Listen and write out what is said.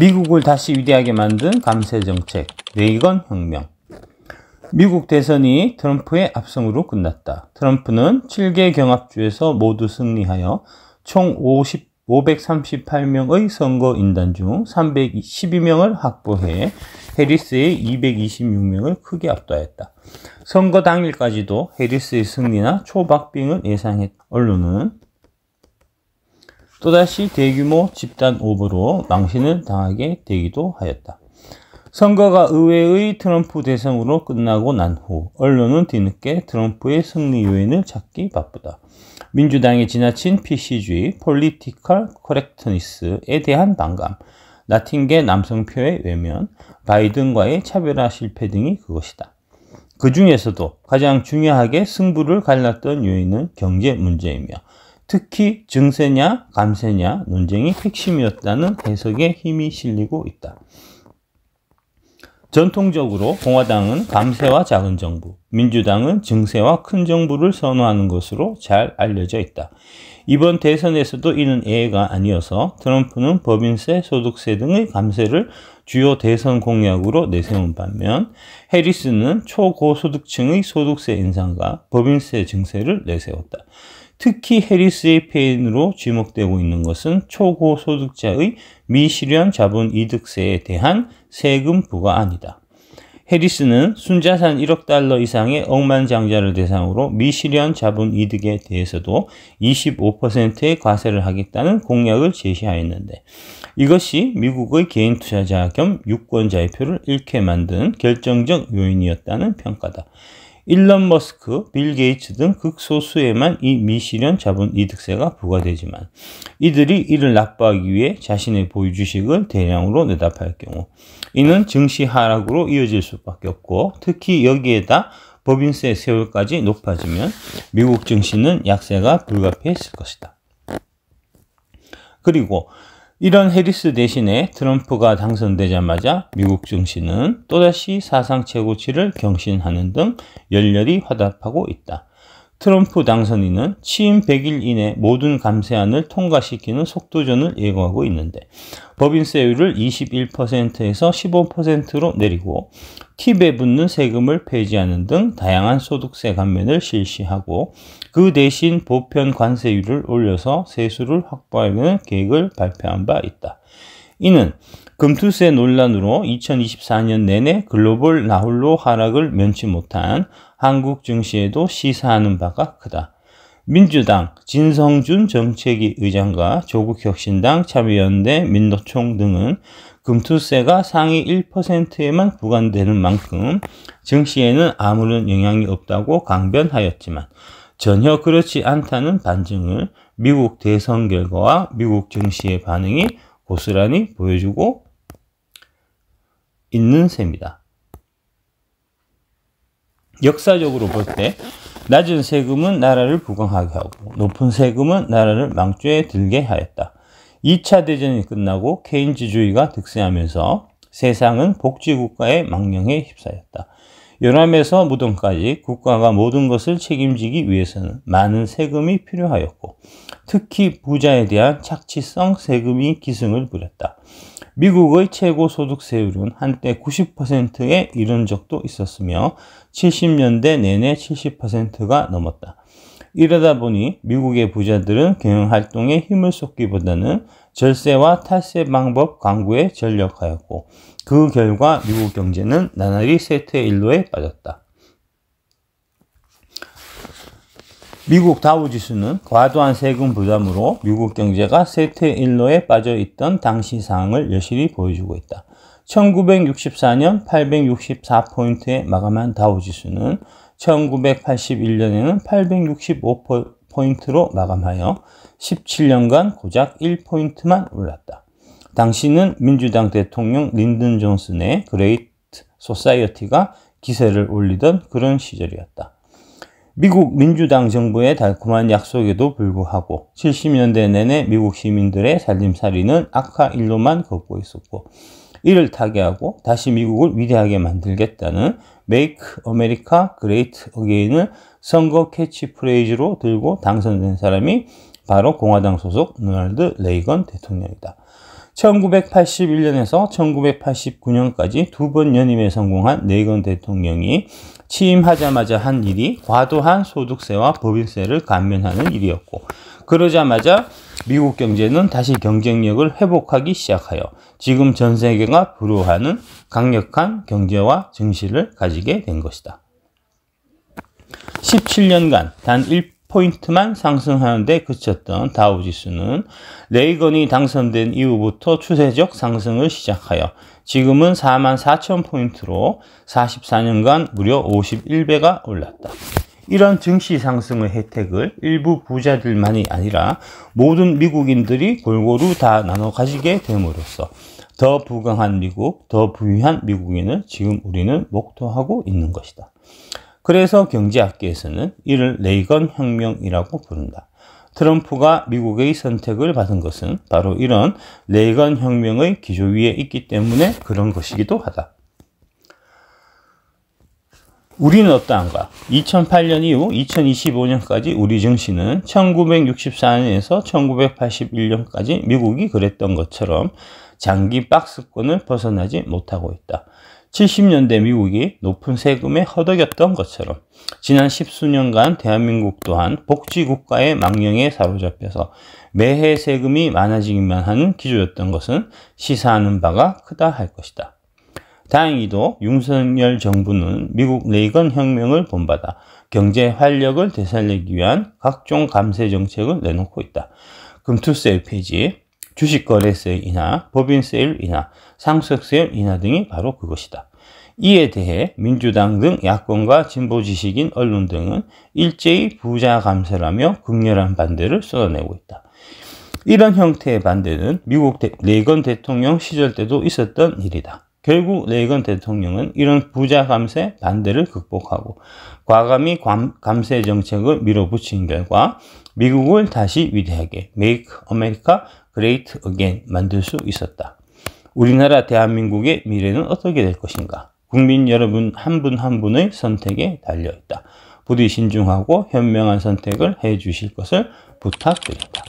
미국을 다시 위대하게 만든 감세 정책, 레이건 혁명. 미국 대선이 트럼프의 압승으로 끝났다. 트럼프는 7개 경합주에서 모두 승리하여 총 50, 538명의 선거인단 중 312명을 확보해 해리스의 226명을 크게 압도하였다. 선거 당일까지도 해리스의 승리나 초박빙을 예상했, 언론은 또다시 대규모 집단 오보로 망신을 당하게 되기도 하였다. 선거가 의외의 트럼프 대상으로 끝나고 난 후 언론은 뒤늦게 트럼프의 승리 요인을 찾기 바쁘다. 민주당의 지나친 PC주의 폴리티컬 코렉트니스에 대한 반감, 라틴계 남성표의 외면, 바이든과의 차별화 실패 등이 그것이다. 그 중에서도 가장 중요하게 승부를 갈랐던 요인은 경제 문제이며 특히 증세냐 감세냐 논쟁이 핵심이었다는 해석에 힘이 실리고 있다. 전통적으로 공화당은 감세와 작은 정부, 민주당은 증세와 큰 정부를 선호하는 것으로 잘 알려져 있다. 이번 대선에서도 이는 예외가 아니어서 트럼프는 법인세, 소득세 등의 감세를 주요 대선 공약으로 내세운 반면 해리스는 초고소득층의 소득세 인상과 법인세 증세를 내세웠다. 특히 해리스의 폐인으로 지목되고 있는 것은 초고소득자의 미실현 자본 이득세에 대한 세금 부과아니다 해리스는 순자산 1억 달러 이상의 억만장자를 대상으로 미실현 자본 이득에 대해서도 25%의 과세를 하겠다는 공약을 제시하였는데 이것이 미국의 개인 투자자 겸 유권자의 표를 잃게 만든 결정적 요인이었다는 평가다. 일론 머스크, 빌 게이츠 등 극소수에만 이 미실현 자본 이득세가 부과되지만 이들이 이를 납부하기 위해 자신의 보유 주식을 대량으로 내다팔 경우 이는 증시 하락으로 이어질 수밖에 없고 특히 여기에다 법인세 세율까지 높아지면 미국 증시는 약세가 불가피했을 것이다. 그리고 이런 해리스 대신에 트럼프가 당선되자마자 미국 증시는 또다시 사상 최고치를 경신하는 등 열렬히 화답하고 있다. 트럼프 당선인은 취임 100일 이내 모든 감세안을 통과시키는 속도전을 예고하고 있는데 법인세율을 21%에서 15%로 내리고 팁에 붙는 세금을 폐지하는 등 다양한 소득세 감면을 실시하고 그 대신 보편 관세율을 올려서 세수를 확보하는 계획을 발표한 바 있다. 이는 금투세 논란으로 2024년 내내 글로벌 나홀로 하락을 면치 못한 한국 증시에도 시사하는 바가 크다. 민주당 진성준 정책위 의장과 조국혁신당 참여연대 민노총 등은 금투세가 상위 1%에만 부과되는 만큼 증시에는 아무런 영향이 없다고 강변하였지만 전혀 그렇지 않다는 반증을 미국 대선 결과와 미국 증시의 반응이 고스란히 보여주고 있는 셈이다. 역사적으로 볼 때 낮은 세금은 나라를 부강하게 하고 높은 세금은 나라를 망조에 들게 하였다. 2차 대전이 끝나고 케인즈주의가 득세하면서 세상은 복지국가의 망령에 휩싸였다. 연암에서 무덤까지 국가가 모든 것을 책임지기 위해서는 많은 세금이 필요하였고 특히 부자에 대한 착취성 세금이 기승을 부렸다. 미국의 최고 소득세율은 한때 90%에 이른 적도 있었으며 70년대 내내 70%가 넘었다. 이러다 보니 미국의 부자들은 경영활동에 힘을 쏟기보다는 절세와 탈세 방법 광고에 전력하였고 그 결과 미국 경제는 나날이 세트의 일로에 빠졌다. 미국 다우지수는 과도한 세금 부담으로 미국 경제가 세태 일로에 빠져 있던 당시 상황을 여실히 보여주고 있다. 1964년 864포인트에 마감한 다우지수는 1981년에는 865포인트로 마감하여 17년간 고작 1포인트만 올랐다. 당시는 민주당 대통령 린든 존슨의 그레이트 소사이어티가 기세를 올리던 그런 시절이었다. 미국 민주당 정부의 달콤한 약속에도 불구하고 70년대 내내 미국 시민들의 살림살이는 악화 일로만 걷고 있었고 이를 타개하고 다시 미국을 위대하게 만들겠다는 Make America Great Again을 선거 캐치프레이즈로 들고 당선된 사람이 바로 공화당 소속 노널드 레이건 대통령이다. 1981년에서 1989년까지 두 번 연임에 성공한 레건 대통령이 취임하자마자 한 일이 과도한 소득세와 법인세를 감면하는 일이었고 그러자마자 미국 경제는 다시 경쟁력을 회복하기 시작하여 지금 전 세계가 부러워하는 강력한 경제와 증시를 가지게 된 것이다. 17년간 단 포인트만 상승하는데 그쳤던 다우지수는 레이건이 당선된 이후부터 추세적 상승을 시작하여 지금은 4만 4천 포인트로 44년간 무려 51배가 올랐다. 이런 증시 상승의 혜택을 일부 부자들만이 아니라 모든 미국인들이 골고루 다 나눠 가지게 됨으로써 더 부강한 미국, 더 부유한 미국인을 지금 우리는 목도하고 있는 것이다. 그래서 경제학계에서는 이를 레이건 혁명이라고 부른다. 트럼프가 미국의 선택을 받은 것은 바로 이런 레이건 혁명의 기조 위에 있기 때문에 그런 것이기도 하다. 우리는 어떠한가? 2008년 이후 2025년까지 우리 증시는 1964년에서 1981년까지 미국이 그랬던 것처럼 장기 박스권을 벗어나지 못하고 있다. 70년대 미국이 높은 세금에 허덕였던 것처럼 지난 십수년간 대한민국 또한 복지국가의 망령에 사로잡혀서 매해 세금이 많아지기만 하는 기조였던 것은 시사하는 바가 크다 할 것이다. 다행히도 윤석열 정부는 미국 레이건 혁명을 본받아 경제 활력을 되살리기 위한 각종 감세 정책을 내놓고 있다. 금투세 페이지 주식 거래세 인하, 법인세율 인하, 상속세율 인하 등이 바로 그것이다. 이에 대해 민주당 등 야권과 진보 지식인 언론 등은 일제히 부자 감세라며 극렬한 반대를 쏟아내고 있다. 이런 형태의 반대는 미국 대, 레건 대통령 시절 때도 있었던 일이다. 결국 레이건 대통령은 이런 부자 감세 반대를 극복하고 과감히 감, 세 정책을 밀어붙인 결과 미국을 다시 위대하게 Make America Great Again 만들 수 있었다. 우리나라 대한민국의 미래는 어떻게 될 것인가? 국민 여러분 한 분한 한 분의 선택에 달려있다. 부디 신중하고 현명한 선택을 해주실 것을 부탁드립니다.